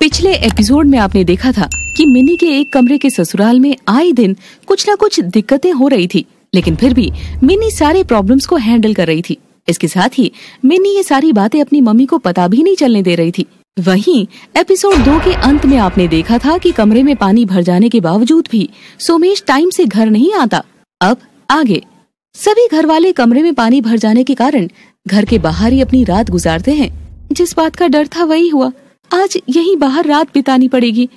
पिछले एपिसोड में आपने देखा था कि मिनी के एक कमरे के ससुराल में आए दिन कुछ न कुछ दिक्कतें हो रही थी लेकिन फिर भी मिनी सारे प्रॉब्लम्स को हैंडल कर रही थी इसके साथ ही मिनी ये सारी बातें अपनी मम्मी को पता भी नहीं चलने दे रही थी वहीं एपिसोड दो के अंत में आपने देखा था कि कमरे में पानी भर जाने के बावजूद भी सोमेश टाइम से घर नहीं आता अब आगे सभी घर वाले कमरे में पानी भर जाने के कारण घर के बाहर ही अपनी रात गुजारते हैं जिस बात का डर था वही हुआ आज यही बाहर रात बितानी पड़ेगी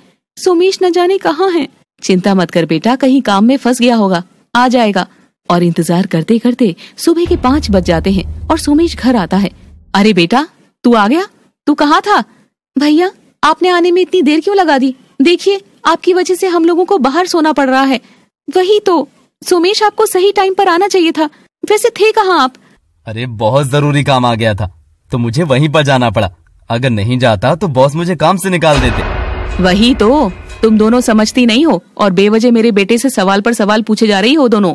सोमेश न जाने कहाँ है चिंता मत कर बेटा कहीं काम में फंस गया होगा आ जाएगा और इंतजार करते करते सुबह के पाँच बज जाते हैं और सोमेश घर आता है अरे बेटा तू आ गया तू कहाँ था भैया आपने आने में इतनी देर क्यों लगा दी देखिए आपकी वजह से हम लोगों को बाहर सोना पड़ रहा है वही तो सोमेश आपको सही टाइम पर आना चाहिए था वैसे थे कहाँ आप अरे बहुत जरूरी काम आ गया था तो मुझे वहीं पर जाना पड़ा अगर नहीं जाता तो बॉस मुझे काम से निकाल देते वही तो तुम दोनों समझती नहीं हो और बेवजह मेरे बेटे से सवाल पर सवाल पूछे जा रही हो दोनों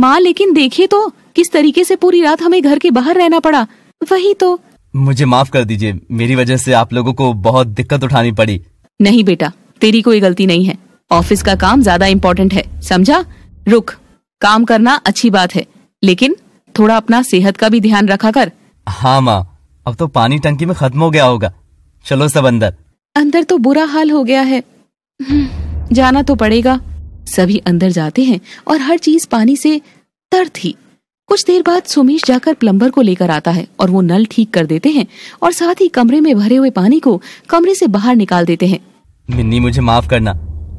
माँ लेकिन देखिए तो किस तरीके से पूरी रात हमें घर के बाहर रहना पड़ा वही तो मुझे माफ कर दीजिए मेरी वजह से आप लोगों को बहुत दिक्कत उठानी पड़ी नहीं बेटा तेरी कोई गलती नहीं है ऑफिस का काम ज्यादा इम्पोर्टेंट है समझा रुक काम करना अच्छी बात है लेकिन थोड़ा अपना सेहत का भी ध्यान रखा कर हाँ माँ अब तो पानी टंकी में खत्म हो गया होगा चलो सब अंदर अंदर तो बुरा हाल हो गया है हम्म, जाना तो पड़ेगा सभी अंदर जाते हैं और हर चीज पानी से तर थी कुछ देर बाद सुमेश जाकर प्लम्बर को लेकर आता है और वो नल ठीक कर देते हैं और साथ ही कमरे में भरे हुए पानी को कमरे से बाहर निकाल देते हैं मिन्नी मुझे माफ करना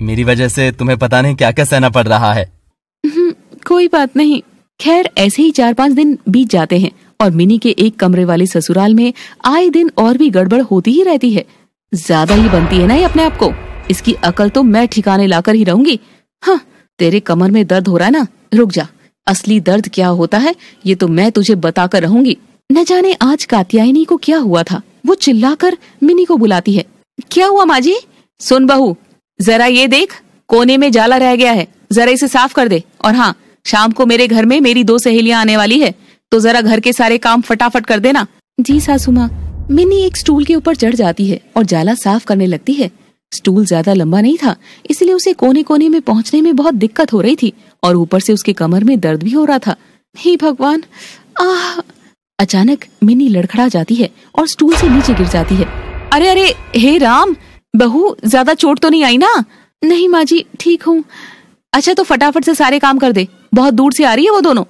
मेरी वजह से तुम्हें पता नहीं क्या क्या सहना पड़ रहा है हम्म, कोई बात नहीं खैर ऐसे ही चार पाँच दिन बीत जाते हैं और मिनी के एक कमरे वाले ससुराल में आए दिन और भी गड़बड़ होती ही रहती है ज्यादा ही बनती है ना ये अपने आप को इसकी अकल तो मैं ठिकाने लाकर ही रहूंगी हाँ तेरे कमर में दर्द हो रहा है ना रुक जा असली दर्द क्या होता है ये तो मैं तुझे बताकर रहूंगी न जाने आज कात्यायनी को क्या हुआ था वो चिल्लाकर मिनी को बुलाती है क्या हुआ माजी सुन बहू जरा ये देख कोने में जाला रह गया है जरा इसे साफ कर दे और हाँ शाम को मेरे घर में मेरी दो सहेलियां आने वाली है तो जरा घर के सारे काम फटाफट कर देना जी सासू माँ मिनी एक स्टूल के ऊपर चढ़ जाती है और जाला साफ करने लगती है स्टूल ज्यादा लंबा नहीं था इसलिए उसे कोने कोने में पहुंचने में बहुत दिक्कत हो रही थी और ऊपर से उसके कमर में दर्द भी हो रहा था हे भगवान आह अचानक मिनी लड़खड़ा जाती है और स्टूल से नीचे गिर जाती है अरे अरे हे राम बहू ज्यादा चोट तो नहीं आई ना नहीं माँ जी ठीक हूँ अच्छा तो फटाफट से सारे काम कर दे बहुत दूर से आ रही है वो दोनों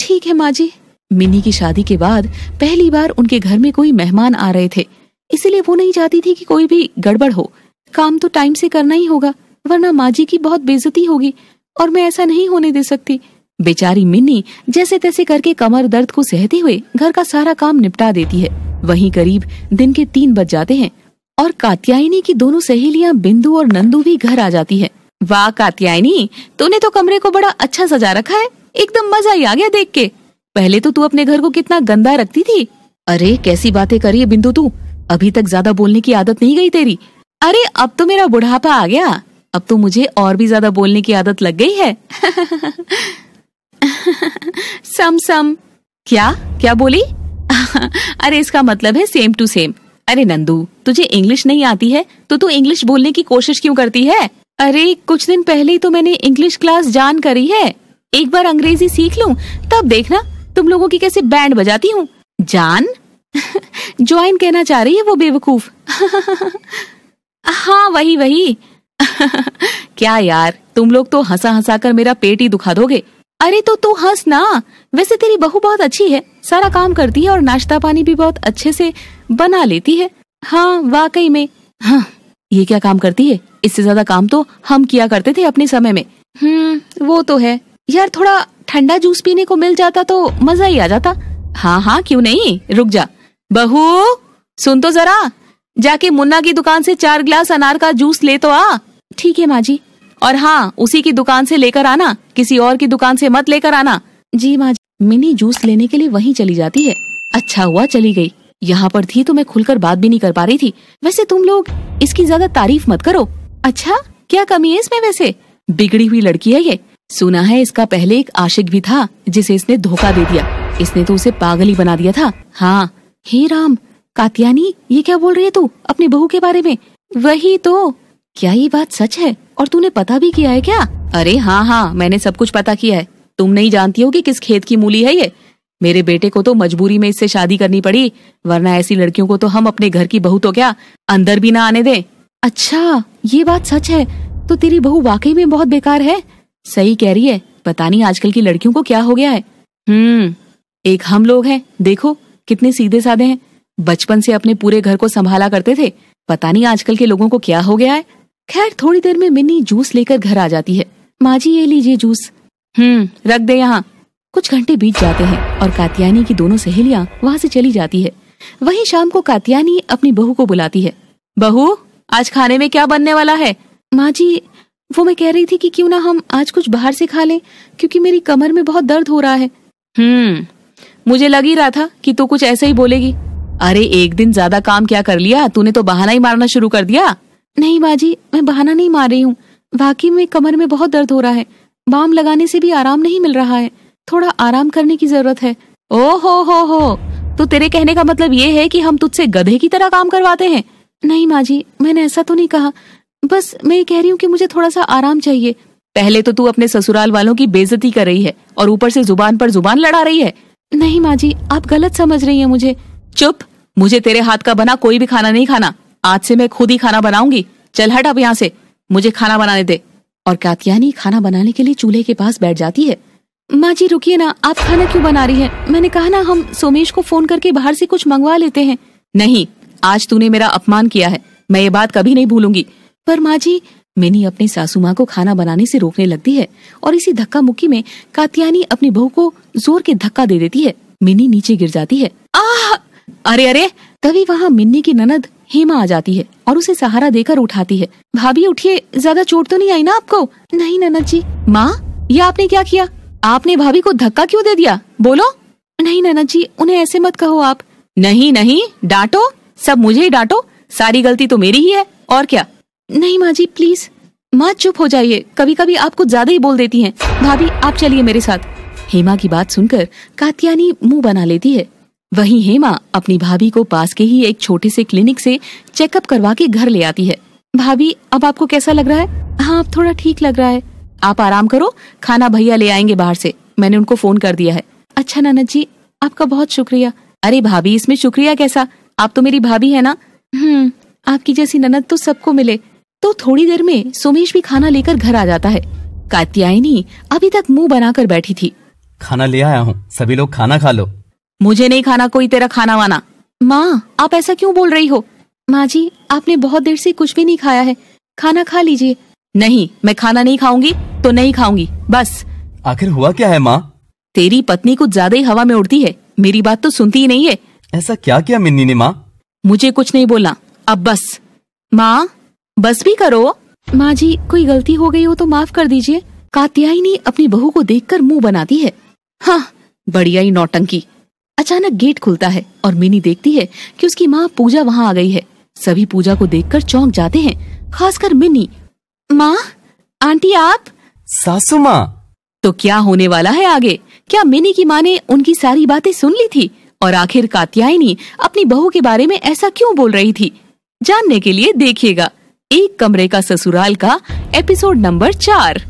ठीक है माँ जी मिनी की शादी के बाद पहली बार उनके घर में कोई मेहमान आ रहे थे इसलिए वो नहीं चाहती थी कि कोई भी गड़बड़ हो काम तो टाइम से करना ही होगा वरना माँ जी की बहुत बेजती होगी और मैं ऐसा नहीं होने दे सकती बेचारी मिनी जैसे तैसे करके कमर दर्द को सहते हुए घर का सारा काम निपटा देती है वहीं करीब दिन के तीन बज जाते हैं और कात्यायनी की दोनों सहेलियां बिंदु और नंदू भी घर आ जाती है वाह कात्यायनी तूने तो कमरे को बड़ा अच्छा सजा रखा है एकदम मजा ही आ गया देख के पहले तो तू अपने घर को कितना गंदा रखती थी अरे कैसी बातें करी है बिंदु तू अभी तक ज्यादा बोलने की आदत नहीं गई तेरी अरे अब तो मेरा बुढ़ापा आ गया अब तो मुझे और भी ज्यादा बोलने की आदत लग गई है सम सम क्या क्या बोली अरे इसका मतलब है सेम टू सेम अरे नंदू तुझे इंग्लिश नहीं आती है तो तू इंग्लिश बोलने की कोशिश क्यों करती है अरे कुछ दिन पहले ही तो मैंने इंग्लिश क्लास जान करी है एक बार अंग्रेजी सीख लूं तब देखना तुम लोगों की कैसे बैंड बजाती हूँ जान ज्वाइन कहना चाह रही है वो बेवकूफ हाँ वही वही क्या यार तुम लोग तो हंसा हंसा कर मेरा पेट ही दुखा दोगे अरे तो तू हंस ना वैसे तेरी बहू बहुत अच्छी है सारा काम करती है और नाश्ता पानी भी बहुत अच्छे से बना लेती है हाँ वाकई में हाँ ये क्या काम करती है इससे ज्यादा काम तो हम किया करते थे अपने समय में हम्म वो तो है यार थोड़ा ठंडा जूस पीने को मिल जाता तो मजा ही आ जाता हाँ हाँ क्यों नहीं रुक जा बहू सुन तो जरा जाके मुन्ना की दुकान से चार ग्लास अनार का जूस ले तो आ ठीक है माँ जी और हाँ उसी की दुकान से लेकर आना किसी और की दुकान से मत लेकर आना जी माँ जी मिनी जूस लेने के लिए वहीं चली जाती है अच्छा हुआ चली गई यहाँ पर थी तो मैं खुलकर बात भी नहीं कर पा रही थी वैसे तुम लोग इसकी ज्यादा तारीफ मत करो अच्छा क्या कमी है इसमें वैसे बिगड़ी हुई लड़की है ये सुना है इसका पहले एक आशिक भी था जिसे इसने धोखा दे दिया इसने तो उसे पागल ही बना दिया था हाँ हे राम कात्यानी ये क्या बोल रही है तू अपनी बहू के बारे में वही तो क्या ये बात सच है और तूने पता भी किया है क्या अरे हाँ हाँ मैंने सब कुछ पता किया है तुम नहीं जानती हो कि किस खेत की मूली है ये मेरे बेटे को तो मजबूरी में इससे शादी करनी पड़ी वरना ऐसी लड़कियों को तो हम अपने घर की बहू तो क्या अंदर भी ना आने दे अच्छा ये बात सच है तो तेरी बहू वाकई में बहुत बेकार है सही कह रही है पता नहीं आजकल की लड़कियों को क्या हो गया है हम्म एक हम लोग हैं देखो कितने सीधे साधे हैं बचपन से अपने पूरे घर को संभाला करते थे पता नहीं आजकल के लोगों को क्या हो गया है खैर थोड़ी देर में मिन्नी जूस लेकर घर आ जाती है माँ जी ये लीजिए जूस हम्म रख दे यहाँ कुछ घंटे बीत जाते हैं और कात्यानी की दोनों सहेलियाँ वहाँ से चली जाती है वही शाम को कात्यानी अपनी बहू को बुलाती है बहू आज खाने में क्या बनने वाला है माँ जी वो मैं कह रही थी कि क्यों ना हम आज कुछ बाहर से खा लें क्योंकि मेरी कमर में बहुत दर्द हो रहा है हम्म मुझे लग ही रहा था कि तू तो कुछ ऐसा ही बोलेगी अरे एक दिन ज्यादा काम क्या कर लिया तूने तो बहाना ही मारना शुरू कर दिया नहीं बाजी मैं बहाना नहीं मार रही हूँ वाकई में कमर में बहुत दर्द हो रहा है बाम लगाने से भी आराम नहीं मिल रहा है थोड़ा आराम करने की जरूरत है ओ हो हो हो तो तेरे कहने का मतलब ये है कि हम तुझसे गधे की तरह काम करवाते हैं नहीं माँ जी मैंने ऐसा तो नहीं कहा बस मैं ये कह रही हूँ कि मुझे थोड़ा सा आराम चाहिए पहले तो तू अपने ससुराल वालों की बेजती कर रही है और ऊपर से जुबान पर जुबान लड़ा रही है नहीं माँ जी आप गलत समझ रही है मुझे चुप मुझे तेरे हाथ का बना कोई भी खाना नहीं खाना आज से मैं खुद ही खाना बनाऊंगी चल हट अब यहाँ से मुझे खाना बनाने दे और कात्यानी खाना बनाने के लिए चूल्हे के पास बैठ जाती है माँ जी रुकिए ना आप खाना क्यों बना रही है मैंने कहा ना हम सोमेश को फोन करके बाहर से कुछ मंगवा लेते हैं नहीं आज तूने मेरा अपमान किया है मैं ये बात कभी नहीं भूलूंगी पर माँ जी मिनी अपनी सासू माँ को खाना बनाने से रोकने लगती है और इसी धक्का मुक्की में कात्यानी अपनी बहू को जोर के धक्का दे देती है मिनी नीचे गिर जाती है आह अरे अरे तभी वहाँ मिनी की ननद हेमा आ जाती है और उसे सहारा देकर उठाती है भाभी उठिए ज्यादा चोट तो नहीं आई ना आपको नहीं ननद जी माँ ये आपने क्या किया आपने भाभी को धक्का क्यों दे दिया बोलो नहीं ननद जी उन्हें ऐसे मत कहो आप नहीं नहीं डांटो सब मुझे ही डांटो सारी गलती तो मेरी ही है और क्या नहीं माँ जी प्लीज माँ चुप हो जाइए कभी कभी आप कुछ ज्यादा ही बोल देती हैं भाभी आप चलिए मेरे साथ हेमा की बात सुनकर कात्यानी मुंह बना लेती है वहीं हेमा अपनी भाभी को पास के ही एक छोटे से क्लिनिक से चेकअप करवा के घर ले आती है भाभी अब आपको कैसा लग रहा है हाँ अब थोड़ा ठीक लग रहा है आप आराम करो खाना भैया ले आएंगे बाहर से मैंने उनको फोन कर दिया है अच्छा नाना जी आपका बहुत शुक्रिया अरे भाभी इसमें शुक्रिया कैसा आप तो मेरी भाभी है ना हम्म आपकी जैसी ननद तो सबको मिले तो थोड़ी देर में सोमेश भी खाना लेकर घर आ जाता है कात्यायनी अभी तक मुंह बनाकर बैठी थी खाना ले आया हूँ सभी लोग खाना खा लो मुझे नहीं खाना कोई तेरा खाना वाना माँ आप ऐसा क्यों बोल रही हो माँ जी आपने बहुत देर से कुछ भी नहीं खाया है खाना खा लीजिए नहीं मैं खाना नहीं खाऊंगी तो नहीं खाऊंगी बस आखिर हुआ क्या है माँ तेरी पत्नी कुछ ज्यादा ही हवा में उड़ती है मेरी बात तो सुनती ही नहीं है ऐसा क्या किया मिन्नी ने माँ मुझे कुछ नहीं बोला अब बस माँ बस भी करो माँ जी कोई गलती हो गई हो तो माफ कर दीजिए कात्यायनी अपनी बहू को देखकर मुंह बनाती है हाँ बढ़िया ही नौटंकी अचानक गेट खुलता है और मिनी देखती है कि उसकी माँ पूजा वहाँ आ गई है सभी पूजा को देखकर चौंक जाते हैं खासकर मिनी माँ आंटी आप सासू माँ तो क्या होने वाला है आगे क्या मिनी की माँ ने उनकी सारी बातें सुन ली थी और आखिर कात्यायनी अपनी बहू के बारे में ऐसा क्यों बोल रही थी जानने के लिए देखिएगा एक कमरे का ससुराल का एपिसोड नंबर चार